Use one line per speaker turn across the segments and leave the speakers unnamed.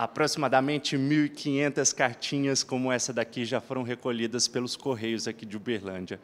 Aproximadamente 1.500 cartinhas como essa daqui já foram recolhidas pelos Correios aqui de Uberlândia.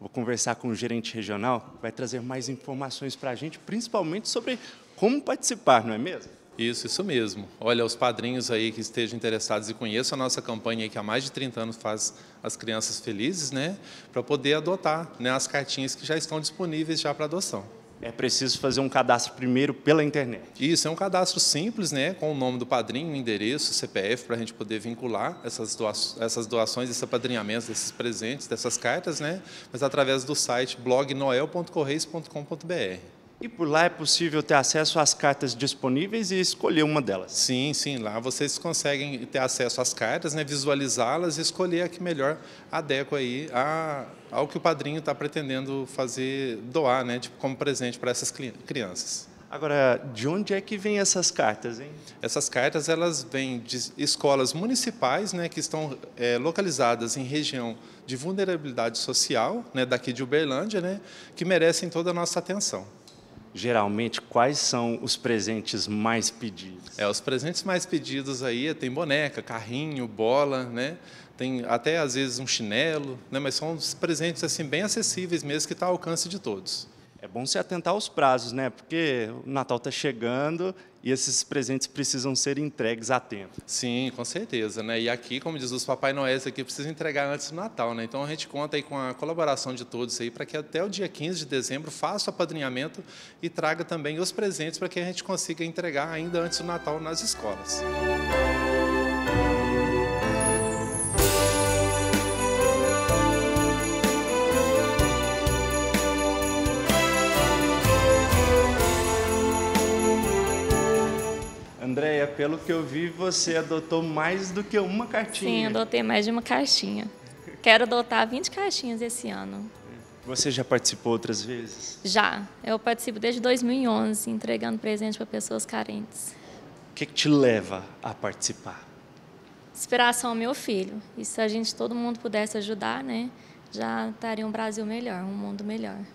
Vou conversar com o gerente regional, vai trazer mais informações para a gente, principalmente sobre como participar, não é
mesmo? Isso, isso mesmo. Olha, os padrinhos aí que estejam interessados e conheçam a nossa campanha que há mais de 30 anos faz as crianças felizes, né? Para poder adotar né, as cartinhas que já estão disponíveis já para adoção é preciso fazer um cadastro primeiro pela internet. Isso, é um cadastro simples, né, com o nome do padrinho, endereço, CPF, para a gente poder vincular essas, doações, essas doações, esses apadrinhamentos, desses presentes, dessas cartas, né, mas através do site blognoel.correios.com.br. E por lá é possível ter acesso às cartas disponíveis e escolher uma delas. Sim, sim, lá vocês conseguem ter acesso às cartas, né, visualizá-las e escolher a que melhor adequa aí a, ao que o padrinho está pretendendo fazer, doar, né, tipo, como presente para essas crianças. Agora, de onde é que vêm essas cartas, hein? Essas cartas elas vêm de escolas municipais, né, que estão é, localizadas em região de vulnerabilidade social, né, daqui de Uberlândia, né, que merecem toda a nossa atenção geralmente, quais são os presentes mais pedidos? É, os presentes mais pedidos aí tem boneca, carrinho, bola, né? Tem até às vezes um chinelo, né? mas são os presentes assim bem acessíveis mesmo que está ao alcance de todos. É bom se atentar aos prazos, né? Porque o Natal está chegando e esses presentes precisam ser entregues a tempo. Sim, com certeza, né? E aqui, como diz os Papai Noéis aqui, precisa entregar antes do Natal, né? Então a gente conta aí com a colaboração de todos aí para que até o dia 15 de dezembro faça o apadrinhamento e traga também os presentes para que a gente consiga entregar ainda antes do Natal nas escolas. Música
Andréia, pelo que eu vi, você adotou mais do que uma cartinha. Sim,
adotei mais de uma caixinha. Quero adotar 20 caixinhas esse ano.
Você já participou outras vezes?
Já. Eu participo desde 2011, entregando presente para pessoas carentes.
O que, que te leva a participar?
Inspiração ao meu filho. E se a gente, todo mundo pudesse ajudar, né? Já estaria um Brasil melhor, um mundo melhor.